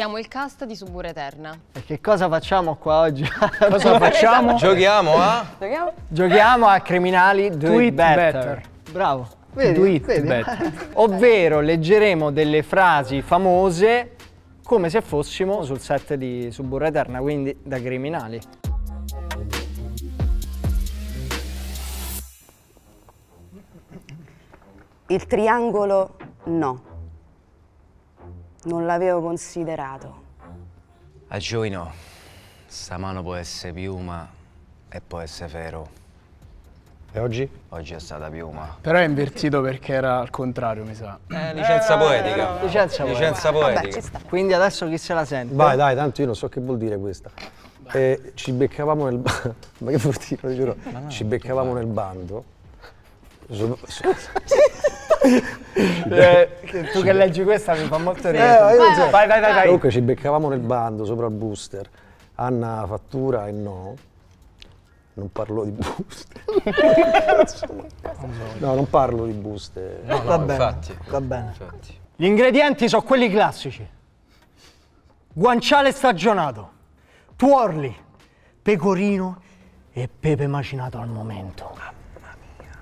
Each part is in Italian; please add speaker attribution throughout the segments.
Speaker 1: Siamo il cast di Subur Eterna. E che cosa facciamo qua oggi? cosa facciamo? Giochiamo a? Giochiamo? Giochiamo a Criminali Do, it, better. better. Bravo. Vedi, Do it vedi. better. Ovvero leggeremo delle frasi famose come se fossimo sul set di Subur Eterna, quindi da Criminali. Il triangolo no. Non l'avevo considerato. A Joey no. Sta mano può essere piuma e può essere ferro. E oggi? Oggi è stata piuma. Però è invertito perché era al contrario, mi sa. Eh, licenza eh, poetica. Eh, licenza, licenza poetica. poetica. Vabbè, Quindi adesso chi se la sente? Vai, dai, tanto io non so che vuol dire questa. Eh, ci beccavamo nel bando. Ma che vuol dire, giuro? No, ci beccavamo nel bando. So, so,
Speaker 2: Eh,
Speaker 1: tu che leggi questa mi fa molto eh, ridere. Eh, vai, vai, vai, vai, Comunque ci beccavamo nel bando sopra il booster. Anna fattura e no. Non parlo di booster. no, non parlo di booster. No, no, va, bene. Infatti, va bene. Infatti. Gli ingredienti sono quelli classici. Guanciale stagionato, tuorli, pecorino e pepe macinato al momento. Mamma mia.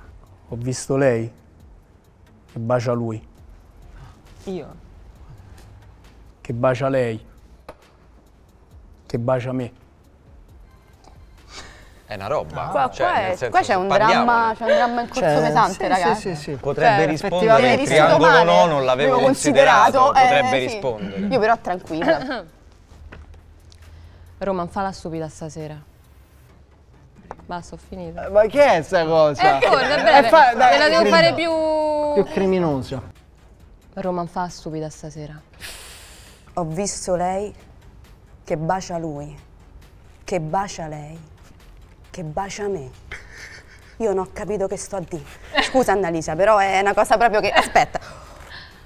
Speaker 1: Ho visto lei? Che bacia lui. Io? Che bacia lei. Che bacia me. È una roba. Qua, cioè, qua, è, senso, qua c'è, un dramma, c'è un dramma cioè, in corso pesante, sì, ragazzi. Sì, sì, Potrebbe cioè, rispondere il triangolo male, no, non l'avevo considerato. considerato. Eh, Potrebbe rispondere. Io però tranquilla. Roman, fa la stupida stasera. Basta, ho finito. Eh, ma che è sta cosa? Eh, forse, è breve. Eh, fa, dai, la devo fare più più criminoso. Roma non fa stupida stasera. Ho visto lei che bacia lui, che bacia lei, che bacia me. Io non ho capito che sto a dire. Scusa Annalisa, però è una cosa proprio che... Aspetta.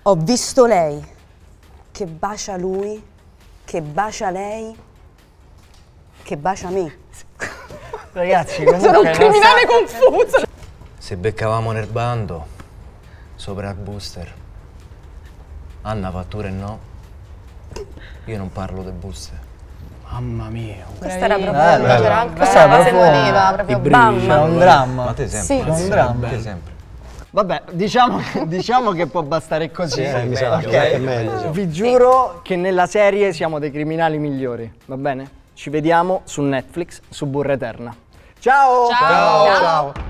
Speaker 1: Ho visto lei che bacia lui, che bacia lei, che bacia me. Ragazzi, Sono un criminale una... confuso! Se beccavamo nel bando, sopra al booster. Anna fatture no. Io non parlo del booster. Mamma mia. Questa era proprio eh, bella. Bella. Questa era proprio, voleva, proprio brividi, c'era un dramma. Ma te sempre. Sì. un dramma. Te sempre. Vabbè, diciamo, diciamo, che può bastare così. Sì, esatto, okay. meglio, Vi giuro che nella serie siamo dei criminali migliori, va bene? Ci vediamo su Netflix, su Burra Eterna. Ciao! Ciao! Ciao! Ciao.